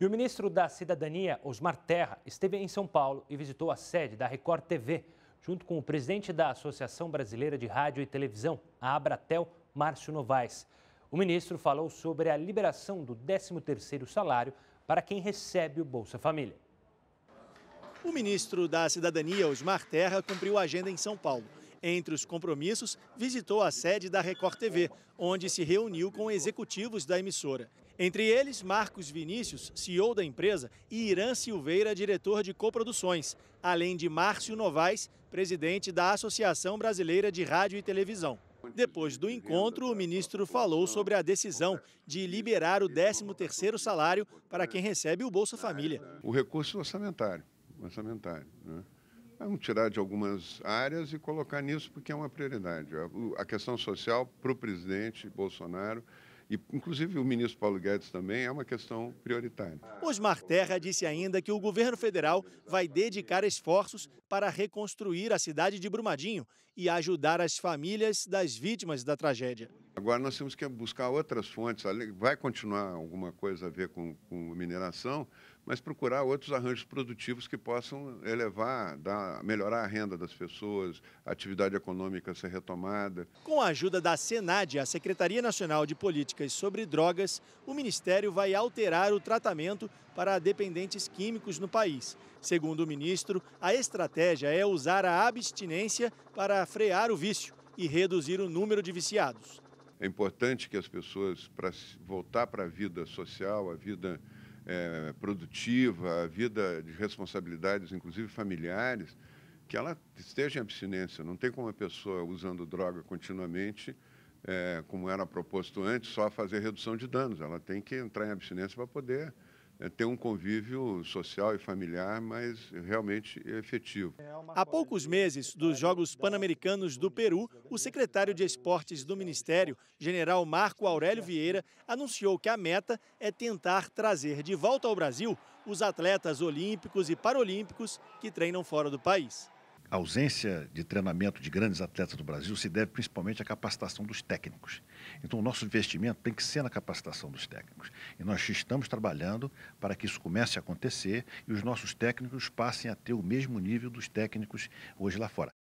E o ministro da Cidadania, Osmar Terra, esteve em São Paulo e visitou a sede da Record TV, junto com o presidente da Associação Brasileira de Rádio e Televisão, a Abratel, Márcio Novaes. O ministro falou sobre a liberação do 13º salário para quem recebe o Bolsa Família. O ministro da Cidadania, Osmar Terra, cumpriu a agenda em São Paulo entre os compromissos, visitou a sede da Record TV, onde se reuniu com executivos da emissora. Entre eles, Marcos Vinícius, CEO da empresa, e Irã Silveira, diretor de coproduções, além de Márcio Novaes, presidente da Associação Brasileira de Rádio e Televisão. Depois do encontro, o ministro falou sobre a decisão de liberar o 13º salário para quem recebe o Bolsa Família. O recurso orçamentário, orçamentário, né? Vamos tirar de algumas áreas e colocar nisso, porque é uma prioridade. A questão social para o presidente Bolsonaro e, inclusive, o ministro Paulo Guedes também é uma questão prioritária. Osmar Terra disse ainda que o governo federal vai dedicar esforços para reconstruir a cidade de Brumadinho e ajudar as famílias das vítimas da tragédia. Agora nós temos que buscar outras fontes. Vai continuar alguma coisa a ver com, com mineração, mas procurar outros arranjos produtivos que possam elevar, dar, melhorar a renda das pessoas, a atividade econômica ser retomada. Com a ajuda da SENAD, a Secretaria Nacional de Políticas sobre Drogas, o Ministério vai alterar o tratamento para dependentes químicos no país. Segundo o ministro, a estratégia é usar a abstinência para frear o vício e reduzir o número de viciados. É importante que as pessoas, para voltar para a vida social, a vida é, produtiva, a vida de responsabilidades, inclusive familiares, que ela esteja em abstinência. Não tem como a pessoa usando droga continuamente, é, como era proposto antes, só fazer redução de danos. Ela tem que entrar em abstinência para poder ter um convívio social e familiar mais realmente é efetivo. Há poucos meses dos Jogos Pan-Americanos do Peru, o secretário de Esportes do Ministério, general Marco Aurélio Vieira, anunciou que a meta é tentar trazer de volta ao Brasil os atletas olímpicos e paralímpicos que treinam fora do país. A ausência de treinamento de grandes atletas do Brasil se deve principalmente à capacitação dos técnicos. Então, o nosso investimento tem que ser na capacitação dos técnicos. E nós estamos trabalhando para que isso comece a acontecer e os nossos técnicos passem a ter o mesmo nível dos técnicos hoje lá fora.